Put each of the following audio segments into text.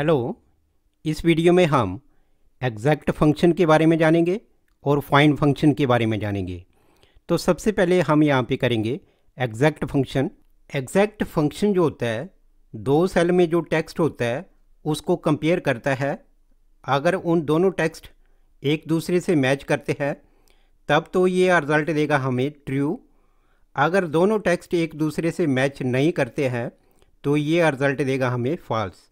hello इस video में हम एग्जैक्ट फंक्शन के बारे में जानेंगे और फाइंड फंक्शन के बारे में जानेंगे तो सबसे पहले हम यहाँ पे करेंगे एग्जैक्ट फंक्शन एग्जैक्ट फंक्शन जो होता है दो सेल में जो टेक्स्ट होता है उसको कंपेयर करता है अगर उन दोनों टेक्स्ट एक दूसरे से मैच करते हैं तब तो ये रिजल्ट देगा हमें ट्रू अगर दोनों टेक्स्ट एक दूसरे से मैच नहीं करते हैं तो ये रिजल्ट देगा हमें फॉल्स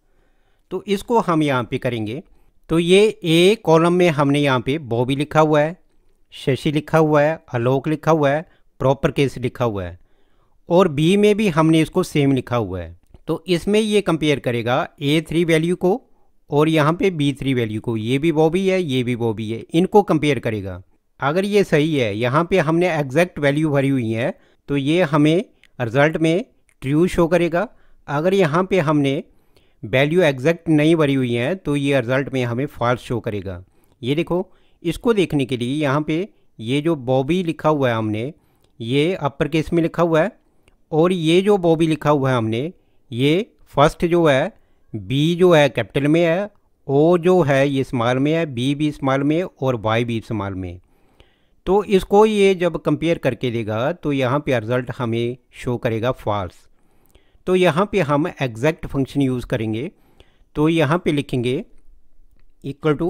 तो इसको हम यहाँ पे करेंगे तो ये ए कॉलम में हमने यहाँ पे बॉबी लिखा हुआ है शशि लिखा हुआ है आलोक लिखा हुआ है प्रॉपर केस लिखा हुआ है और बी में भी हमने इसको सेम लिखा हुआ है तो इसमें ये कंपेयर करेगा ए थ्री वैल्यू को और यहाँ पे बी थ्री वैल्यू को ये भी बॉबी है ये भी बॉबी है इनको कंपेयर करेगा अगर ये सही है यहाँ पे हमने एग्जैक्ट वैल्यू भरी हुई है तो ये हमें रिजल्ट में ट्रू शो करेगा अगर यहाँ पे हमने वैल्यू एग्जैक्ट नहीं भरी हुई है तो ये रिज़ल्ट में हमें फॉल्स शो करेगा ये देखो इसको देखने के लिए यहाँ पे ये जो बॉबी लिखा हुआ है हमने ये अपर केस में लिखा हुआ है और ये जो बॉबी लिखा हुआ है हमने ये फर्स्ट जो है बी जो है कैपिटल में है ओ जो है ये स्मॉल में है बी भी स्मॉल में और वाई भी स्मॉल में तो इसको ये जब कंपेयर करके देगा तो यहाँ पे रिज़ल्ट हमें शो करेगा फॉल्स तो यहाँ पे हम एग्जैक्ट फंक्शन यूज़ करेंगे तो यहाँ पे लिखेंगे इक्वल टू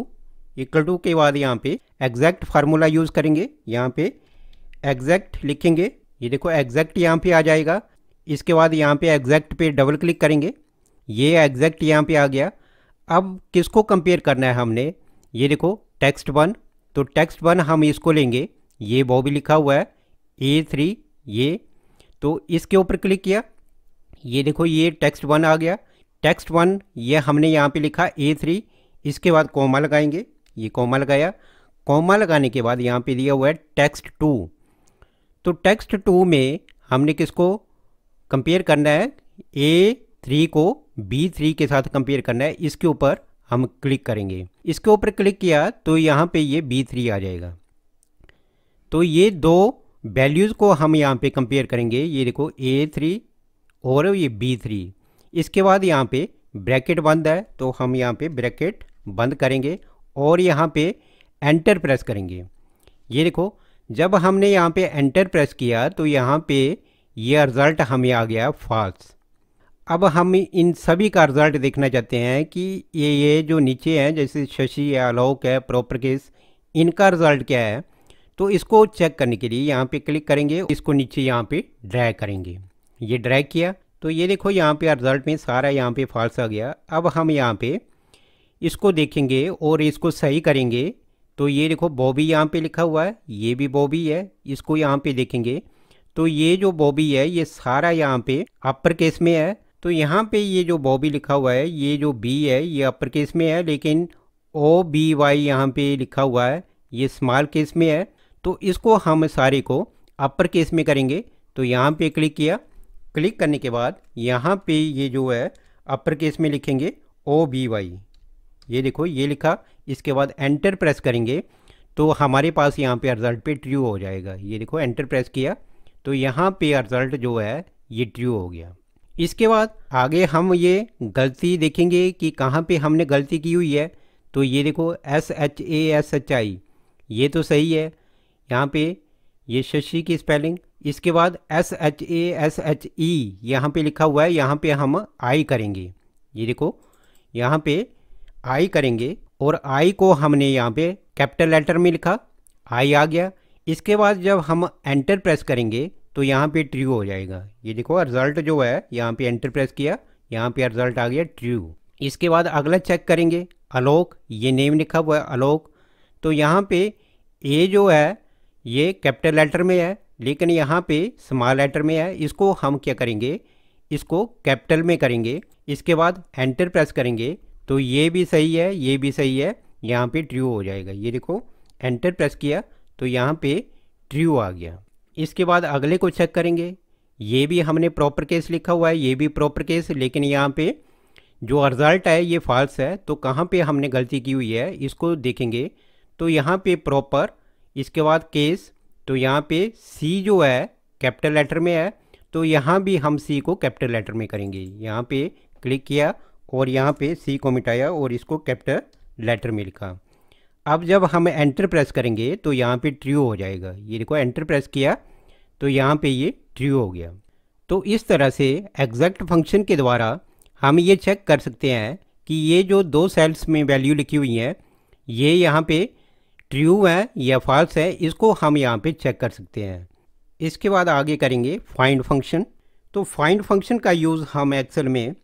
इक्वल टू के बाद यहाँ पे एग्जैक्ट फार्मूला यूज़ करेंगे यहाँ पे एग्जैक्ट लिखेंगे ये देखो एग्जैक्ट यहाँ पे आ जाएगा इसके बाद यहाँ पे एग्जैक्ट पे डबल क्लिक करेंगे ये एग्जैक्ट यहाँ पे आ गया अब किसको कंपेयर करना है हमने ये देखो टेक्स्ट वन तो टेक्स्ट वन हम इसको लेंगे ये बॉबी लिखा हुआ है ए थ्री ये तो इसके ऊपर क्लिक किया ये देखो ये टेक्स्ट वन आ गया टेक्स्ट वन ये हमने यहाँ पे लिखा ए थ्री इसके बाद कोमा लगाएंगे ये कोमा लगाया कोमा लगाने के बाद यहाँ पे दिया हुआ है टेक्स्ट टू तो टेक्स्ट टू में हमने किसको कंपेयर करना है ए थ्री को बी थ्री के साथ कंपेयर करना है इसके ऊपर हम क्लिक करेंगे इसके ऊपर क्लिक किया तो यहाँ पे ये बी थ्री आ जाएगा तो ये दो वैल्यूज़ को हम यहाँ पे कंपेयर करेंगे ये देखो ए थ्री और ये बी थ्री इसके बाद यहाँ पे ब्रैकेट बंद है तो हम यहाँ पे ब्रैकेट बंद करेंगे और यहाँ पे एंटर प्रेस करेंगे ये देखो जब हमने यहाँ पे एंटर प्रेस किया तो यहाँ पे ये रिज़ल्ट हमें आ गया फॉल्स अब हम इन सभी का रिज़ल्ट देखना चाहते हैं कि ये ये जो नीचे हैं जैसे शशि है आलोक है प्रॉपर केस इनका रिज़ल्ट क्या है तो इसको चेक करने के लिए यहाँ पे क्लिक करेंगे इसको नीचे यहाँ पे ड्रैग करेंगे ये ड्रैग किया तो ये देखो यहाँ पे रिजल्ट में सारा यहाँ पे फॉल्स आ गया अब हम यहाँ पे इसको देखेंगे और इसको सही करेंगे तो ये देखो बॉबी यहाँ पे लिखा हुआ है ये भी बॉबी है इसको यहाँ पे देखेंगे तो ये जो बॉबी है ये सारा यहाँ पे अपर केस में है तो यहाँ पे ये जो बॉबी लिखा हुआ है ये जो बी है ये अपर केस में है लेकिन ओ बी वाई यहाँ पे लिखा हुआ है ये स्मॉल केस में है तो इसको हम सारे को अपर केस में करेंगे तो यहाँ पे क्लिक किया क्लिक करने के बाद यहाँ पे ये जो है अपर केस में लिखेंगे ओ बी वाई ये देखो ये लिखा इसके बाद एंटर प्रेस करेंगे तो हमारे पास यहाँ पे रिजल्ट पे ट्रू हो जाएगा ये देखो एंटर प्रेस किया तो यहाँ पे रिजल्ट जो है ये ट्रू हो गया इसके बाद आगे हम ये गलती देखेंगे कि कहाँ पे हमने गलती की हुई है तो ये देखो S H A S H I ये तो सही है यहाँ पे ये शशि की स्पेलिंग इसके बाद S H A S H E यहाँ पर लिखा हुआ है यहाँ पे हम आई करेंगे ये देखो यहाँ पे आई करेंगे और आई को हमने यहाँ पे कैपिटल लेटर में लिखा आई आ गया इसके बाद जब हम एंटर प्रेस करेंगे तो यहाँ पे ट्रू हो जाएगा ये देखो रिजल्ट जो है यहाँ पे एंटर प्रेस किया यहाँ पे रिजल्ट आ गया ट्रू इसके बाद अगला चेक करेंगे अलोक ये नेम लिखा हुआ है अलोक तो यहाँ पे ए जो है ये कैपिटल लेटर में है लेकिन यहाँ पे स्मॉल लेटर में है इसको हम क्या करेंगे इसको कैपिटल में करेंगे इसके बाद एंटर प्रेस करेंगे तो ये भी सही है ये भी सही है यहाँ पे ट्रू हो जाएगा ये देखो एंटर प्रेस किया तो यहाँ पे ट्रू आ गया इसके बाद अगले को चेक करेंगे ये भी हमने प्रॉपर केस लिखा हुआ है ये भी प्रॉपर केस लेकिन यहाँ पे जो रिज़ल्ट है ये फॉल्स है तो कहाँ पे हमने गलती की हुई है इसको देखेंगे तो यहाँ पे प्रॉपर इसके बाद केस तो यहाँ पे सी जो है कैपिटल लेटर में है तो यहाँ भी हम सी को कैपिटल लेटर में करेंगे यहाँ पे क्लिक किया और यहाँ पे सी को मिटाया और इसको कैपिटल लेटर में लिखा अब जब हम एंटर प्रेस करेंगे तो यहाँ पे ट्रू हो जाएगा ये देखो एंटर प्रेस किया तो यहाँ पे ये ट्रू हो गया तो इस तरह से एग्जैक्ट फंक्शन के द्वारा हम ये चेक कर सकते हैं कि ये जो दो सेल्स में वैल्यू लिखी हुई है ये यहाँ पर ट्रू है या फॉल्स है इसको हम यहाँ पे चेक कर सकते हैं इसके बाद आगे करेंगे फाइंड फंक्शन तो फाइंड फंक्शन का यूज़ हम एक्सेल में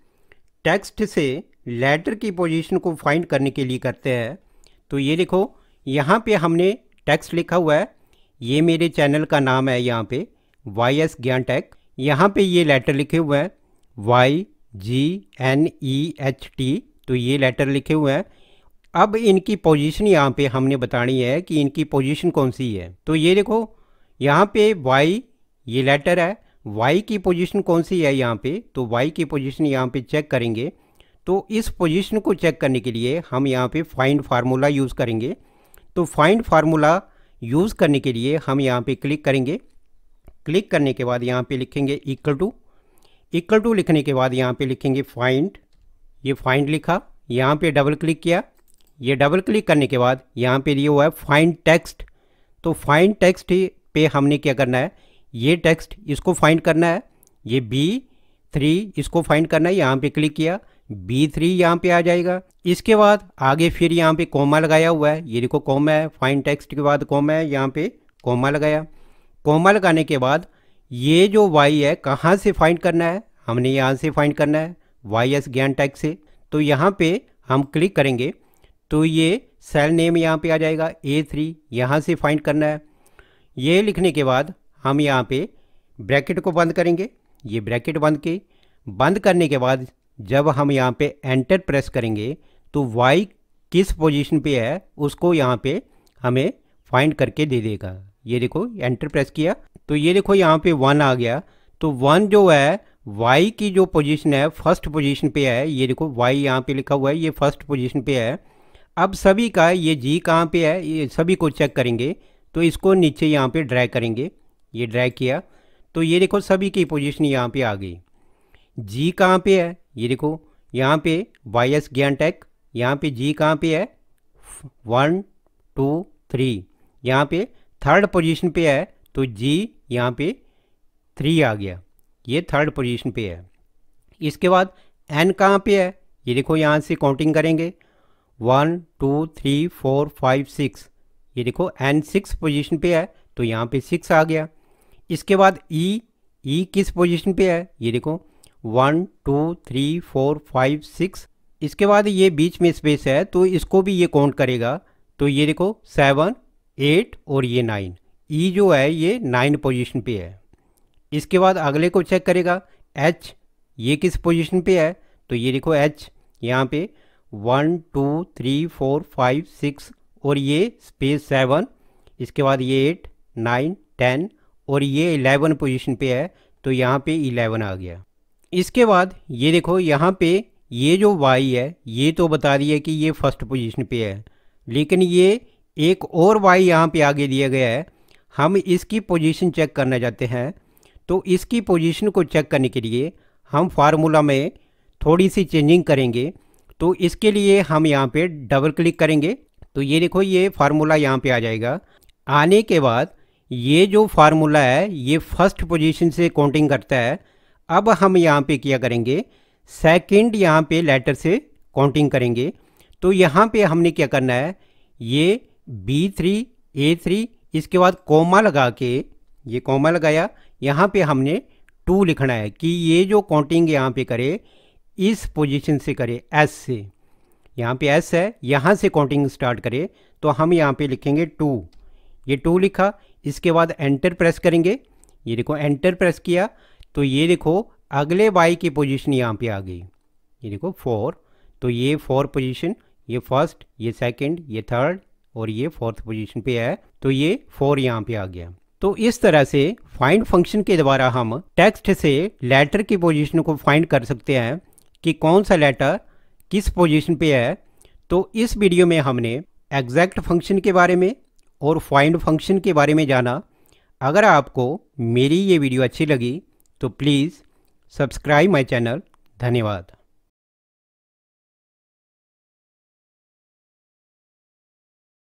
टेक्स्ट से लेटर की पोजीशन को फाइंड करने के लिए करते हैं तो ये देखो यहाँ पे हमने टेक्स्ट लिखा हुआ है ये मेरे चैनल का नाम है यहाँ पे वाई एस ज्ञान टेक यहाँ पर ये लेटर लिखे हुए हैं Y G N E H T तो ये लेटर लिखे हुए हैं अब इनकी पोजीशन यहाँ पे हमने बतानी है कि इनकी पोजीशन कौन सी है तो ये देखो यहाँ पे वाई ये लेटर है वाई की पोजीशन कौन सी है यहाँ पे तो वाई की पोजीशन यहाँ पे चेक करेंगे तो इस पोजीशन को चेक करने के लिए हम यहाँ पे फाइंड फार्मूला यूज़ करेंगे तो फाइंड फार्मूला यूज़ करने के लिए हम यहाँ पे क्लिक करेंगे क्लिक करने के बाद यहाँ पे लिखेंगे इक्वल टू इक्वल टू लिखने के बाद यहाँ पे लिखेंगे फाइंड ये फाइंड लिखा यहाँ पे डबल क्लिक किया ये डबल क्लिक करने के बाद यहाँ पे लिए हुआ है फाइन टेक्स्ट तो फाइन टेक्स्ट पे हमने क्या करना है ये टेक्स्ट इसको फाइंड करना है ये बी थ्री इसको फाइंड करना है यहाँ पे क्लिक किया बी थ्री यहाँ पे आ जाएगा इसके बाद आगे फिर यहाँ पे कोमा लगाया हुआ है ये देखो कोमा है फाइन टेक्स्ट के बाद कोमा है यहाँ पे कोमा लगाया कोमा लगाने के बाद ये जो वाई है कहाँ से फाइंड करना है हमने यहाँ से फाइंड करना है वाई एस ज्ञान टैक्स से तो यहाँ पे हम क्लिक करेंगे तो ये सेल नेम यहाँ पे आ जाएगा ए थ्री यहाँ से फाइंड करना है ये लिखने के बाद हम यहाँ पे ब्रैकेट को बंद करेंगे ये ब्रैकेट बंद के बंद करने के बाद जब हम यहाँ पे एंटर प्रेस करेंगे तो वाई किस पोजीशन पे है उसको यहाँ पे हमें फाइंड करके दे देगा ये देखो एंटर प्रेस किया तो ये देखो यहाँ पे वन आ गया तो वन जो है वाई की जो पोजीशन है फर्स्ट पोजीशन पे है ये देखो वाई यहाँ पे लिखा हुआ है ये फर्स्ट पोजीशन पे है अब सभी का ये जी कहाँ पे है ये सभी को चेक करेंगे तो इसको नीचे यहाँ पे ड्रैग करेंगे ये ड्रैग किया तो ये देखो सभी की पोजीशन यहाँ पे आ गई जी कहाँ पे है ये देखो यहाँ पे वाई एस ज्ञान टेक यहाँ पे जी कहाँ पे है वन टू थ्री यहाँ पे थर्ड पोजीशन पे है तो जी यहाँ पे थ्री आ गया ये थर्ड पोजीशन पे है इसके बाद एन कहाँ पे है ये देखो यहाँ से काउंटिंग करेंगे one two three four five six ये देखो एन सिक्स पोजीशन पे है तो यहाँ पे सिक्स आ गया इसके बाद ई e, ई e किस पोजीशन पे है ये देखो one two three four five six इसके बाद ये बीच में स्पेस है तो इसको भी ये काउंट करेगा तो ये देखो सेवन एट और ये नाइन ई e जो है ये नाइन पोजीशन पे है इसके बाद अगले को चेक करेगा एच ये किस पोजिशन पे है तो ये देखो एच यहाँ पे one two three four five six और ये स्पेस सेवन इसके बाद ये एट नाइन टेन और ये इलेवन पोजीशन पे है तो यहाँ पे इलेवन आ गया इसके बाद ये देखो यहाँ पे ये जो वाई है ये तो बता रही है कि ये फर्स्ट पोजीशन पे है लेकिन ये एक और वाई यहाँ पे आगे दिया गया है हम इसकी पोजीशन चेक करना चाहते हैं तो इसकी पोजीशन को चेक करने के लिए हम फार्मूला में थोड़ी सी चेंजिंग करेंगे तो इसके लिए हम यहाँ पे डबल क्लिक करेंगे तो ये देखो ये फार्मूला यहाँ पे आ जाएगा आने के बाद ये जो फार्मूला है ये फर्स्ट पोजीशन से काउंटिंग करता है अब हम यहाँ पे क्या करेंगे सेकंड यहाँ पे लेटर से काउंटिंग करेंगे तो यहाँ पे हमने क्या करना है ये बी थ्री ए थ्री इसके बाद कोमा लगा के ये कोमा लगाया यहाँ पे हमने टू लिखना है कि ये जो काउंटिंग यहाँ पे करे इस पोजीशन से करें एस से यहाँ पे एस है यहाँ से काउंटिंग स्टार्ट करें तो हम यहाँ पे लिखेंगे टू ये टू लिखा इसके बाद एंटर प्रेस करेंगे ये देखो एंटर प्रेस किया तो ये देखो अगले वाई की पोजीशन यहाँ पे आ गई ये देखो फोर तो ये फोर पोजीशन ये फर्स्ट ये सेकंड ये थर्ड और ये फोर्थ पोजीशन पे है तो ये फोर यहाँ पे आ गया तो इस तरह से फाइंड फंक्शन के द्वारा हम टेक्स्ट से लेटर की पोजीशन को फाइंड कर सकते हैं कि कौन सा लेटर किस पोजीशन पे है तो इस वीडियो में हमने एग्जैक्ट फंक्शन के बारे में और फाइंड फंक्शन के बारे में जाना अगर आपको मेरी ये वीडियो अच्छी लगी तो प्लीज़ सब्सक्राइब माई चैनल धन्यवाद